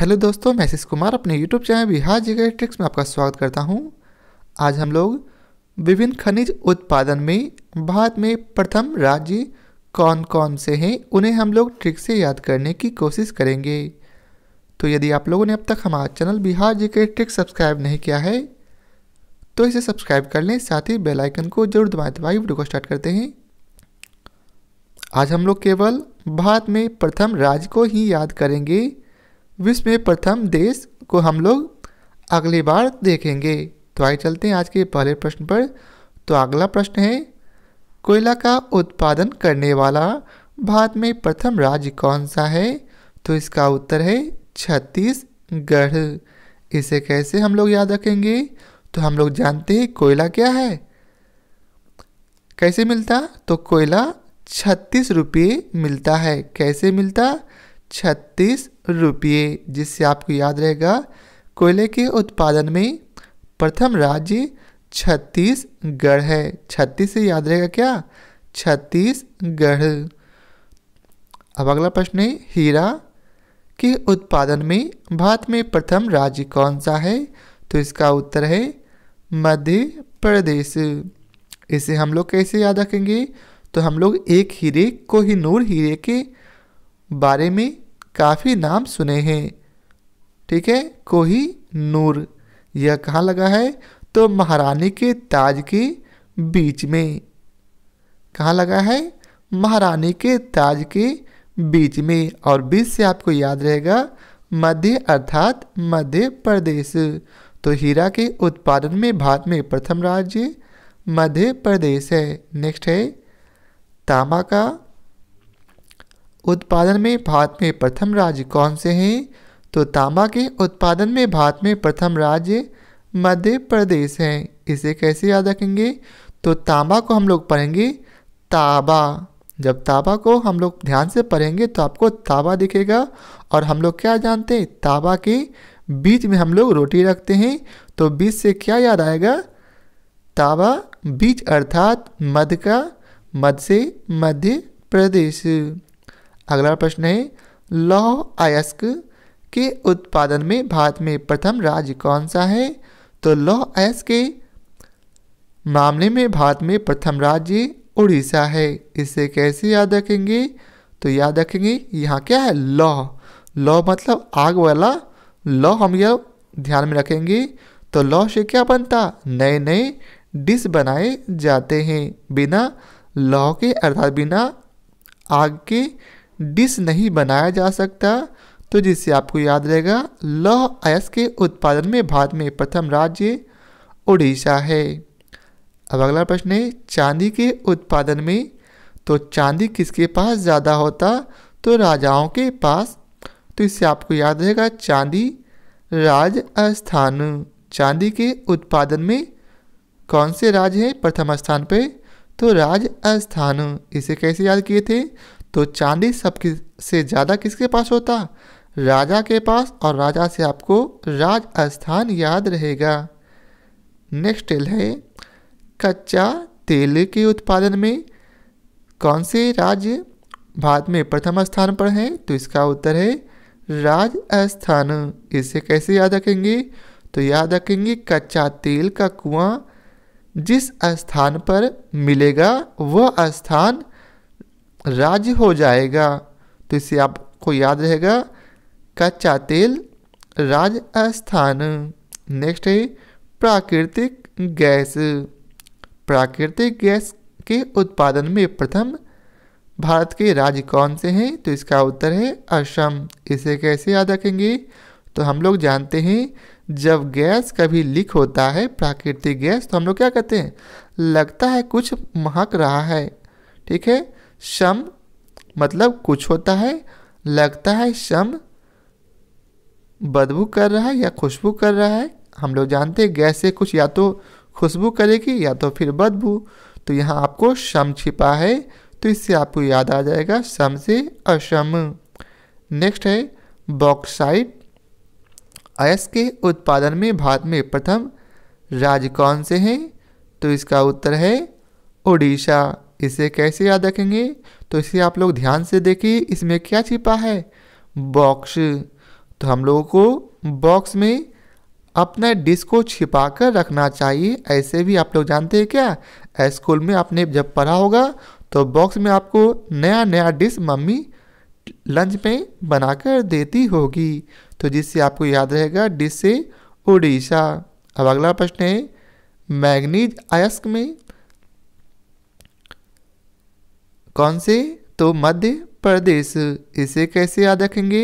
hello दोस्तों मैं शिश कुमार अपने यूट्यूब चैनल बिहार के ट्रिक्स में आपका स्वागत करता हूं आज हम लोग विभिन्न खनिज उत्पादन में भारत में प्रथम राज्य कौन कौन से हैं उन्हें हम लोग ट्रिक से याद करने की कोशिश करेंगे तो यदि आप लोगों ने अब तक हमारा चैनल बिहार के ट्रिक्स सब्सक्राइब नहीं किया है तो इसे सब्सक्राइब कर लें साथ ही बेलाइकन को जरूर दबाएँ दबाई वीडियो को स्टार्ट करते हैं आज हम लोग केवल भारत में प्रथम राज्य को ही याद करेंगे विश्व में प्रथम देश को हम लोग अगली बार देखेंगे तो आइए चलते हैं आज के पहले प्रश्न पर तो अगला प्रश्न है कोयला का उत्पादन करने वाला भारत में प्रथम राज्य कौन सा है तो इसका उत्तर है छत्तीसगढ़ इसे कैसे हम लोग याद रखेंगे तो हम लोग जानते हैं कोयला क्या है कैसे मिलता तो कोयला छत्तीस रुपये मिलता है कैसे मिलता छत्तीस रुपये जिससे आपको याद रहेगा कोयले के उत्पादन में प्रथम राज्य छत्तीसगढ़ है छत्तीस से याद रहेगा क्या छत्तीसगढ़ अब अगला प्रश्न है हीरा के उत्पादन में भारत में प्रथम राज्य कौन सा है तो इसका उत्तर है मध्य प्रदेश इसे हम लोग कैसे याद रखेंगे तो हम लोग एक हीरे को ही नूर हीरे के बारे में काफ़ी नाम सुने हैं ठीक है कोही नूर यह कहाँ लगा है तो महारानी के ताज के बीच में कहाँ लगा है महारानी के ताज के बीच में और बीच से आपको याद रहेगा मध्य अर्थात मध्य प्रदेश तो हीरा के उत्पादन में भारत में प्रथम राज्य मध्य प्रदेश है नेक्स्ट है तामा का उत्पादन में भारत में प्रथम राज्य कौन से हैं तो तांबा के उत्पादन में भारत में प्रथम राज्य मध्य प्रदेश है इसे कैसे याद रखेंगे तो तांबा को हम लोग पढ़ेंगे ताबा जब ताबा को हम लोग ध्यान से पढ़ेंगे तो आपको ताबा दिखेगा और हम लोग क्या जानते हैं ताबा के बीच में हम लोग रोटी रखते हैं तो बीच से क्या याद आएगा ताबा बीच अर्थात मध का मध से मध्य प्रदेश अगला प्रश्न है लौह अयस्क के उत्पादन में भारत में प्रथम राज्य कौन सा है तो लौह अयस्क के मामले में भारत में प्रथम राज्य उड़ीसा है इसे कैसे याद रखेंगे तो याद रखेंगे यहाँ क्या है लौह लौह मतलब आग वाला लौह हम यह ध्यान में रखेंगे तो लौह से क्या बनता नए नए डिश बनाए जाते हैं बिना लौह के अर्थात बिना आग के डिस नहीं बनाया जा सकता तो जिससे आपको याद रहेगा लौह अयस्क के उत्पादन में भारत में प्रथम राज्य उड़ीसा है अब अगला प्रश्न है चांदी के उत्पादन में तो चांदी किसके पास ज़्यादा होता तो राजाओं के पास तो इससे आपको याद रहेगा चांदी राजस्थान चांदी के उत्पादन में कौन से राज्य हैं प्रथम स्थान पे तो राजस्थान इसे कैसे याद किए थे तो चांदी सबके से ज़्यादा किसके पास होता राजा के पास और राजा से आपको राजस्थान याद रहेगा नेक्स्ट है कच्चा तेल के उत्पादन में कौन से राज्य भारत में प्रथम स्थान पर हैं तो इसका उत्तर है राजस्थान इसे कैसे याद रखेंगे तो याद रखेंगे कच्चा तेल का कुआं जिस स्थान पर मिलेगा वह स्थान राज्य हो जाएगा तो इसे आपको याद रहेगा कच्चा तेल राजस्थान नेक्स्ट है प्राकृतिक गैस प्राकृतिक गैस के उत्पादन में प्रथम भारत के राज्य कौन से हैं तो इसका उत्तर है असम इसे कैसे याद रखेंगे तो हम लोग जानते हैं जब गैस कभी लीक होता है प्राकृतिक गैस तो हम लोग क्या कहते हैं लगता है कुछ महक रहा है ठीक है सम मतलब कुछ होता है लगता है सम बदबू कर रहा है या खुशबू कर रहा है हम लोग जानते हैं गैस से कुछ या तो खुशबू करेगी या तो फिर बदबू तो यहाँ आपको सम छिपा है तो इससे आपको याद आ जाएगा सम से असम नेक्स्ट है बॉक्साइट अयस के उत्पादन में भारत में प्रथम राज्य कौन से हैं तो इसका उत्तर है ओडिशा इसे कैसे याद रखेंगे तो इसे आप लोग ध्यान से देखिए इसमें क्या छिपा है बॉक्स तो हम लोगों को बॉक्स में अपना डिस्क को छिपा कर रखना चाहिए ऐसे भी आप लोग जानते हैं क्या स्कूल में आपने जब पढ़ा होगा तो बॉक्स में आपको नया नया डिश मम्मी लंच में बनाकर देती होगी तो जिससे आपको याद रहेगा डिश से उड़ीसा अब अगला प्रश्न है मैग्नीज अयस्क में कौन से तो मध्य प्रदेश इसे कैसे याद रखेंगे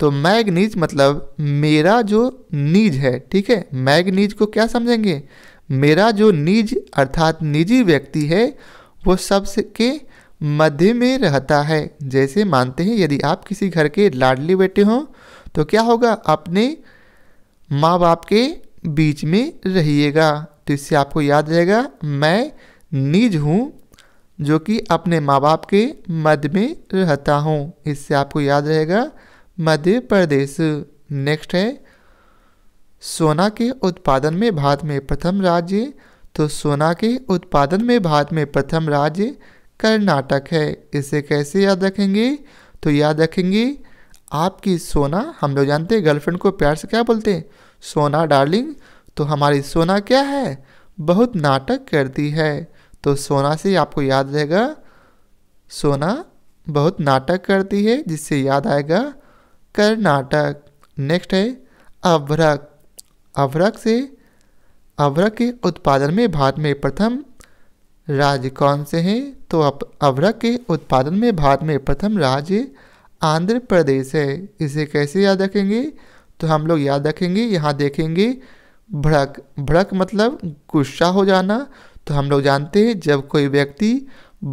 तो मैगनीज मतलब मेरा जो नीज है ठीक है मैगनीज को क्या समझेंगे मेरा जो नीज अर्थात निजी व्यक्ति है वो सबसे के मध्य में रहता है जैसे मानते हैं यदि आप किसी घर के लाडली बेटे हों तो क्या होगा अपने माँ बाप के बीच में रहिएगा तो इससे आपको याद रहेगा मैं निज हूँ जो कि अपने माँ बाप के मध्य में रहता हूँ इससे आपको याद रहेगा मध्य प्रदेश नेक्स्ट है सोना के उत्पादन में भारत में प्रथम राज्य तो सोना के उत्पादन में भारत में प्रथम राज्य कर्नाटक है इसे कैसे याद रखेंगे तो याद रखेंगे आपकी सोना हम लोग जानते हैं गर्लफ्रेंड को प्यार से क्या बोलते हैं सोना डार्लिंग तो हमारी सोना क्या है बहुत नाटक करती है तो सोना से आपको याद रहेगा सोना बहुत नाटक करती है जिससे याद आएगा कर्नाटक नेक्स्ट है अभ्रक अभ्रक से अभ्रक के उत्पादन में भारत में प्रथम राज्य कौन से हैं तो अभ्रक के उत्पादन में भारत में प्रथम राज्य आंध्र प्रदेश है इसे कैसे याद रखेंगे तो हम लोग याद रखेंगे यहाँ देखेंगे भड़क भड़क मतलब गुस्सा हो जाना तो हम लोग जानते हैं जब कोई व्यक्ति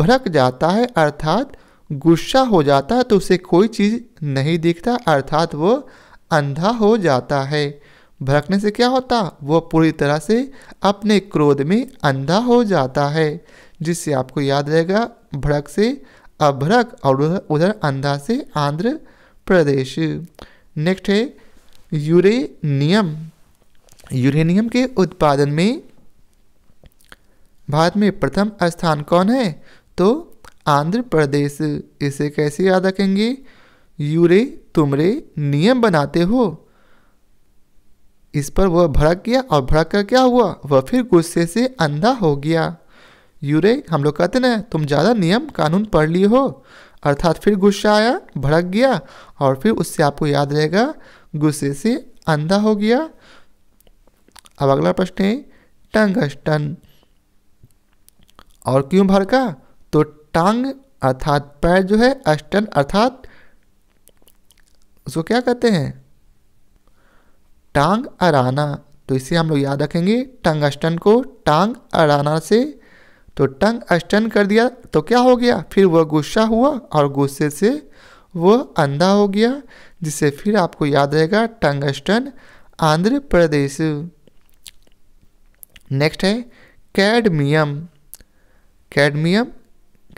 भड़क जाता है अर्थात गुस्सा हो जाता है तो उसे कोई चीज़ नहीं दिखता अर्थात वो अंधा हो जाता है भड़कने से क्या होता वो पूरी तरह से अपने क्रोध में अंधा हो जाता है जिससे आपको याद रहेगा भड़क से अभ्रक और उधर, उधर अंधा से आंध्र प्रदेश नेक्स्ट है यूरेनियम यूरेनियम के उत्पादन में भारत में प्रथम स्थान कौन है तो आंध्र प्रदेश इसे कैसे याद रखेंगे यूरे तुमरे नियम बनाते हो इस पर वह भड़क गया और भड़क कर क्या हुआ वह फिर गुस्से से अंधा हो गया यूरे हम लोग कहते ना तुम ज़्यादा नियम कानून पढ़ लिए हो अर्थात फिर गुस्सा आया भड़क गया और फिर उससे आपको याद रहेगा गुस्से से अंधा हो गया अब अगला प्रश्न है टंगस्टन और क्यों भर का तो टांग अर्थात पैर जो है अष्टन अर्थात उसको क्या कहते हैं टांग अराना तो इसे हम लोग याद रखेंगे टंग अष्टन को टांग अराना से तो टंग अष्टन कर दिया तो क्या हो गया फिर वह गुस्सा हुआ और गुस्से से वह अंधा हो गया जिसे फिर आपको याद रहेगा tungsten Andhra Pradesh next है कैडमियम कैडमियम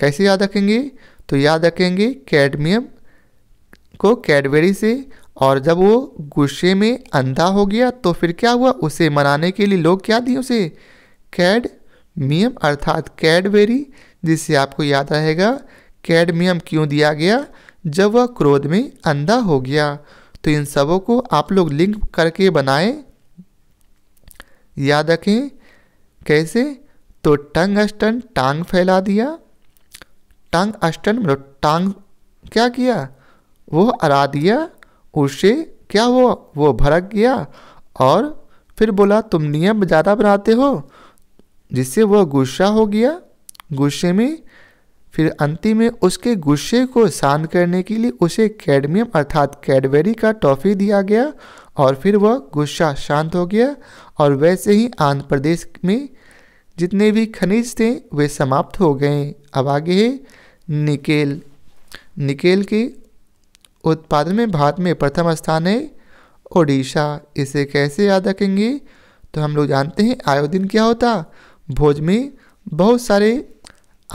कैसे याद रखेंगे तो याद रखेंगे कैडमियम को कैडबेरी से और जब वो गुस्से में अंधा हो गया तो फिर क्या हुआ उसे मनाने के लिए लोग क्या दिए उसे कैडमियम अर्थात कैडबेरी जिससे आपको याद रहेगा कैडमियम क्यों दिया गया जब वह क्रोध में अंधा हो गया तो इन सबों को आप लोग लिंक करके बनाएं याद रखें कैसे तो टंग अस्टन टांग फैला दिया टंग अस्टन मतलब टांग क्या किया वो अरा दिया उसे क्या वो वो भड़क गया और फिर बोला तुम नियम ज़्यादा बनाते हो जिससे वह गुस्सा हो गया गुस्से में फिर अंतिम में उसके गुस्से को शांत करने के लिए उसे कैडमियम अर्थात कैडबेरी का टॉफ़ी दिया गया और फिर वह गुस्सा शांत हो गया और वैसे ही आंध्र प्रदेश में जितने भी खनिज थे वे समाप्त हो गए अब आगे है निकेल निकेल के उत्पादन में भारत में प्रथम स्थान है ओडिशा इसे कैसे याद रखेंगे तो हम लोग जानते हैं आयोदिन क्या होता भोज में बहुत सारे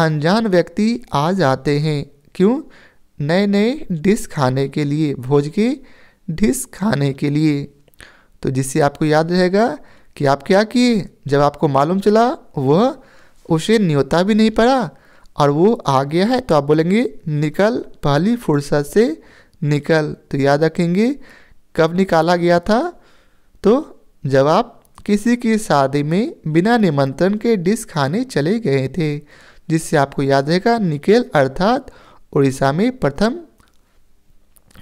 अनजान व्यक्ति आ जाते हैं क्यों नए नए डिश खाने के लिए भोज के डिश खाने के लिए तो जिससे आपको याद रहेगा कि आप क्या किए जब आपको मालूम चला वह उसे न्योता भी नहीं पड़ा और वो आ गया है तो आप बोलेंगे निकल पहली फुर्सत से निकल तो याद रखेंगे कब निकाला गया था तो जब आप किसी की शादी में बिना निमंत्रण के डिश खाने चले गए थे जिससे आपको याद रहेगा निकेल अर्थात उड़ीसा में प्रथम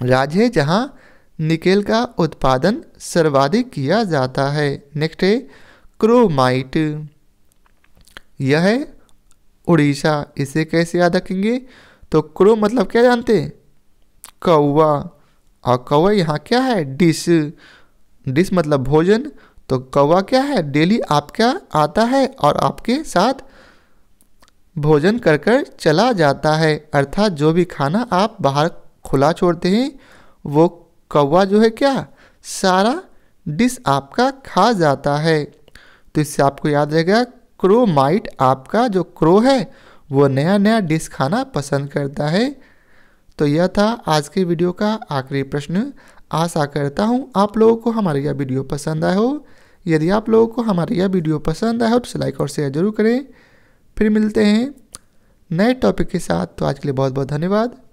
राज्य है जहाँ निकेल का उत्पादन सर्वाधिक किया जाता है नेक्स्ट है क्रोमाइट यह है उड़ीसा इसे कैसे याद रखेंगे तो क्रो मतलब क्या जानते हैं कौवा और कौवा यहाँ क्या है डिश डिश मतलब भोजन तो कौवा क्या है डेली आपका आता है और आपके साथ भोजन कर कर चला जाता है अर्थात जो भी खाना आप बाहर खुला छोड़ते हैं वो कौवा जो है क्या सारा डिश आपका खा जाता है तो इससे आपको याद रहेगा क्रो माइट आपका जो क्रो है वो नया नया डिश खाना पसंद करता है तो यह था आज के वीडियो का आखिरी प्रश्न आशा करता हूँ आप लोगों को हमारी यह वीडियो पसंद आए हो यदि आप लोगों को हमारी यह वीडियो पसंद आए हो तो लाइक और शेयर जरूर करें फिर मिलते हैं नए टॉपिक के साथ तो आज के लिए बहुत बहुत धन्यवाद